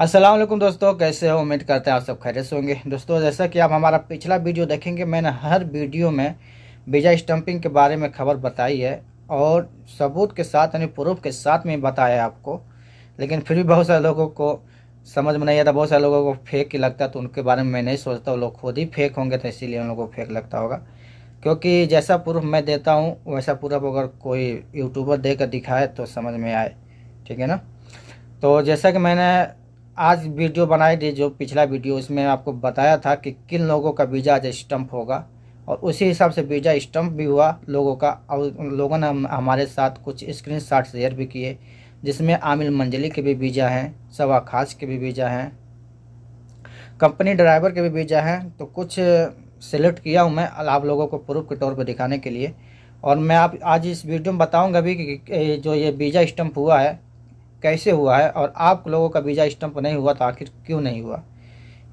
अस्सलाम वालेकुम दोस्तों कैसे हो उम्मीद करते हैं आप सब खैर से होंगे दोस्तों जैसा कि आप हमारा पिछला वीडियो देखेंगे मैंने हर वीडियो में वीज़ा स्टंपिंग के बारे में खबर बताई है और सबूत के साथ यानी प्रूफ के साथ में बताया है आपको लेकिन फिर भी बहुत सारे लोगों को समझ में नहीं आता बहुत सारे लोगों को फेक ही लगता है तो उनके बारे में मैं नहीं सोचता लोग खुद ही फेक होंगे तो इसीलिए उन लोगों को फेक लगता होगा क्योंकि जैसा प्रूफ मैं देता हूँ वैसा प्रूफ अगर कोई यूट्यूबर देकर दिखाए तो समझ में आए ठीक है ना तो जैसा कि मैंने आज वीडियो बनाई थी जो पिछला वीडियो उसमें आपको बताया था कि किन लोगों का वीज़ा आज स्टम्प होगा और उसी हिसाब से वीज़ा स्टम्प भी हुआ लोगों का और लोगों ने हमारे साथ कुछ स्क्रीन शॉट शेयर भी किए जिसमें आमिल मंजली के भी वीज़ा हैं सवा खास के भी वीज़ा हैं कंपनी ड्राइवर के भी वीज़ा हैं तो कुछ सेलेक्ट किया हूँ मैं आप लोगों को प्रूफ के तौर पर दिखाने के लिए और मैं आप आज इस वीडियो में बताऊँगा भी कि जो ये वीज़ा स्टम्प हुआ है कैसे हुआ है और आप लोगों का वीज़ा स्टम्प नहीं हुआ तो आखिर क्यों नहीं हुआ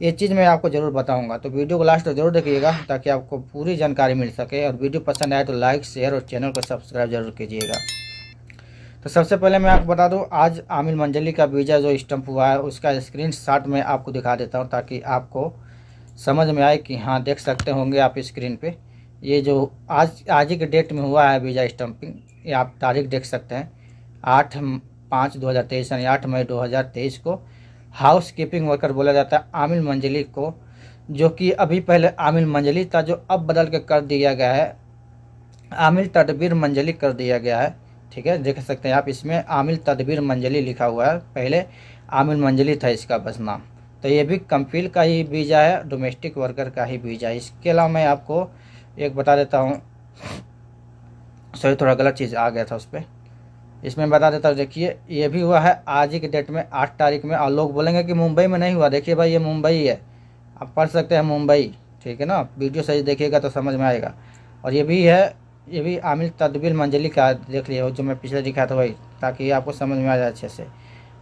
ये चीज़ मैं आपको ज़रूर बताऊंगा तो वीडियो को लास्ट तक जरूर देखिएगा ताकि आपको पूरी जानकारी मिल सके और वीडियो पसंद आए तो लाइक शेयर और चैनल को सब्सक्राइब जरूर कीजिएगा तो सबसे पहले मैं आपको बता दूं आज आमिर मंजली का वीज़ा जो स्टम्प हुआ है उसका स्क्रीन शॉट मैं आपको दिखा देता हूँ ताकि आपको समझ में आए कि हाँ देख सकते होंगे आप स्क्रीन पर ये जो आज आज ही के डेट में हुआ है वीज़ा स्टम्पिंग ये आप तारीख देख सकते हैं आठ पाँच दो हज़ार तेईस यानी आठ मई दो हज़ार तेईस को हाउस कीपिंग वर्कर बोला जाता है आमिल मंजली को जो कि अभी पहले आमिल मंजली था जो अब बदल के कर दिया गया है आमिल तदबीर मंजली कर दिया गया है ठीक है देख सकते हैं आप इसमें आमिल तदबीर मंजली लिखा हुआ है पहले आमिल मंजली था इसका बस नाम तो ये भी कंपील का ही बीजा है डोमेस्टिक वर्कर का ही वीज़ा है इसके अलावा मैं आपको एक बता देता हूँ सॉरी थोड़ा गलत चीज़ आ गया था उस पर इसमें बता देता हूँ देखिए ये भी हुआ है आज ही के डेट में आठ तारीख में और लोग बोलेंगे कि मुंबई में नहीं हुआ देखिए भाई ये मुंबई है आप पढ़ सकते हैं मुंबई ठीक है ना वीडियो सही देखिएगा तो समझ में आएगा और ये भी है ये भी आमिर तदबिल मंजिली का देख लिया जो मैं पिछले दिखाया था वही ताकि आपको समझ में आ जाए अच्छे से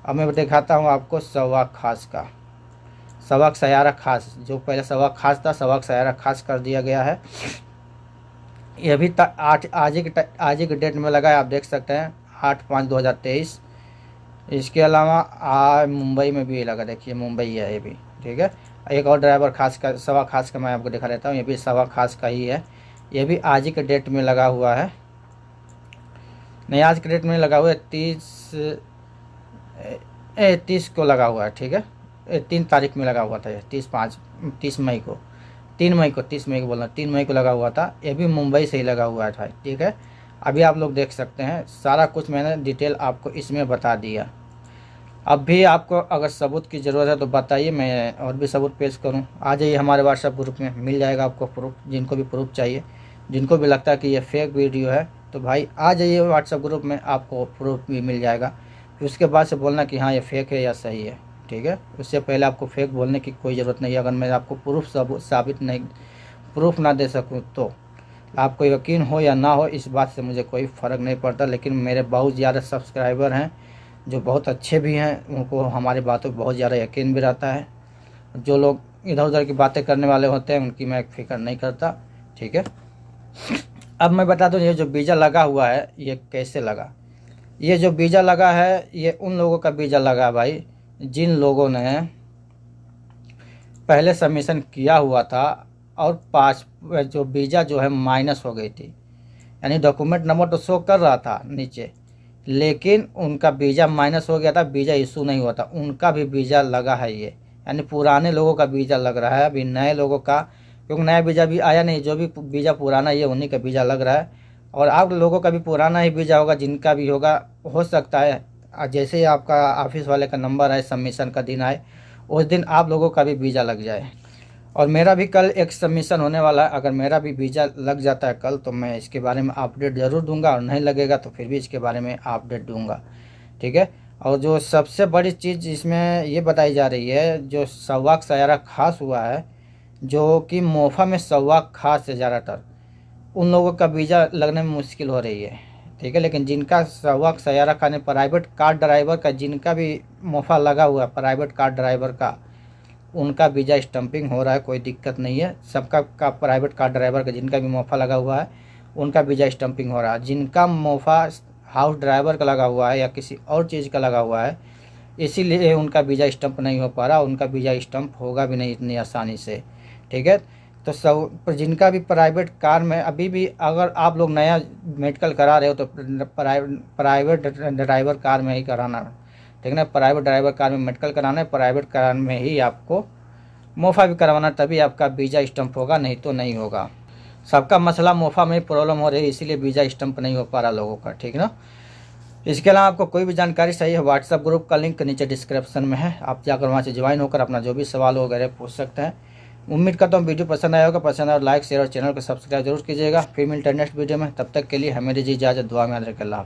अब मैं दिखाता हूँ आपको सवा खास का सवाक सयारा खास जो पहले सवाक खास था सवाक सयारा खास कर दिया गया है यह भी आठ आज के आज के डेट में लगा है आप देख सकते हैं आठ पाँच दो हज़ार तेईस इसके अलावा आ मुंबई में भी लगा देखिए मुंबई है ये भी ठीक है एक और ड्राइवर खास का सवा खास का मैं आपको दिखा देता हूँ ये भी सवा खास का ही है ये भी आज ही के डेट में लगा हुआ है नहीं आज के डेट में लगा हुआ है तीस तीस को लगा हुआ है ठीक है ए, तीन तारीख में लगा हुआ था ये तीस पाँच तीस मई को तीन मई को तीस मई को बोल रहा तीन मई को लगा हुआ था ये भी मुंबई से ही लगा हुआ था ठीक है अभी आप लोग देख सकते हैं सारा कुछ मैंने डिटेल आपको इसमें बता दिया अब भी आपको अगर सबूत की ज़रूरत है तो बताइए मैं और भी सबूत पेश करूं आ जाइए हमारे व्हाट्सएप ग्रुप में मिल जाएगा आपको प्रूफ जिनको भी प्रूफ चाहिए जिनको भी लगता है कि ये फेक वीडियो है तो भाई आ जाइए व्हाट्सएप ग्रुप में आपको प्रूफ भी मिल जाएगा फिर उसके बाद से बोलना कि हाँ ये फेक है या सही है ठीक है उससे पहले आपको फेक बोलने की कोई ज़रूरत नहीं है अगर मैं आपको प्रूफ साबित नहीं प्रूफ ना दे सकूँ तो आपको यकीन हो या ना हो इस बात से मुझे कोई फ़र्क नहीं पड़ता लेकिन मेरे बहुत ज़्यादा सब्सक्राइबर हैं जो बहुत अच्छे भी हैं उनको हमारी बातों पर बहुत ज़्यादा यकीन भी रहता है जो लोग इधर उधर की बातें करने वाले होते हैं उनकी मैं फिक्र नहीं करता ठीक है अब मैं बता दूँ ये जो बीजा लगा हुआ है ये कैसे लगा ये जो बीजा लगा है ये उन लोगों का बीजा लगा भाई जिन लोगों ने पहले सबमिशन किया हुआ था और पास जो वीज़ा जो है माइनस हो गई थी यानी डॉक्यूमेंट नंबर तो शो कर रहा था नीचे लेकिन उनका वीज़ा माइनस हो गया था वीज़ा इशू नहीं हुआ था उनका भी वीज़ा लगा है ये यानी पुराने लोगों का वीज़ा लग रहा है अभी नए लोगों का क्योंकि नया वीज़ा भी आया नहीं जो भी वीज़ा पुराना ये उन्हीं का वीज़ा लग रहा है और आप लोगों का भी पुराना ही वीज़ा होगा जिनका भी होगा हो सकता है जैसे ही आपका ऑफिस वाले का नंबर आए सबमिशन का दिन आए उस दिन आप लोगों का भी वीज़ा लग जाए और मेरा भी कल एक सबमिशन होने वाला है अगर मेरा भी वीज़ा लग जाता है कल तो मैं इसके बारे में अपडेट ज़रूर दूंगा और नहीं लगेगा तो फिर भी इसके बारे में अपडेट दूंगा ठीक है और जो सबसे बड़ी चीज़ इसमें ये बताई जा रही है जो सवाक सयारा खास हुआ है जो कि मोफा में सवाक खास है ज़्यादातर उन लोगों का वीज़ा लगने में मुश्किल हो रही है ठीक है लेकिन जिनका सवाक सयारा खाने प्राइवेट कार ड्राइवर का जिनका भी मोफा लगा हुआ है प्राइवेट कार ड्राइवर का उनका वीज़ा स्टम्पिंग हो रहा है कोई दिक्कत नहीं है सबका का प्राइवेट कार ड्राइवर का जिनका भी मोफा लगा हुआ है उनका वीज़ा स्टम्पिंग हो रहा है जिनका मोफा हाउस ड्राइवर का लगा हुआ है या किसी और चीज़ का लगा हुआ है इसीलिए उनका वीज़ा स्टम्प नहीं हो पा रहा उनका वीज़ा स्टम्प होगा भी नहीं इतनी आसानी से ठीक है तो सब जिनका भी प्राइवेट कार में अभी भी अगर आप लोग नया मेडिकल करा रहे हो तो प्राइवेट ड्राइवर कार में ही कराना लेकिन प्राइवेट ड्राइवर कार में मेडिकल कराना है प्राइवेट कार में ही आपको मोफा भी करवाना तभी आपका वीज़ा स्टम्प होगा नहीं तो नहीं होगा सबका मसला मोफा में प्रॉब्लम हो रही है इसीलिए वीज़ा स्टम्प नहीं हो पा रहा लोगों का ठीक ना इसके अलावा आपको कोई भी जानकारी चाहिए है व्हाट्सअप ग्रुप का लिंक नीचे डिस्क्रिप्शन में है आप जाकर वहाँ से ज्वाइन होकर अपना जो भी सवाल वगैरह पूछ सकते हैं उम्मीद करता हूँ वीडियो पसंद आया होगा पसंद आया लाइक शेयर और चैनल को सब्सक्राइब जरूर कीजिएगा फिर मिलते हैं नेक्स्ट वीडियो में तब तक के लिए हमें दीजिए इजाज़त दुआ में के रखें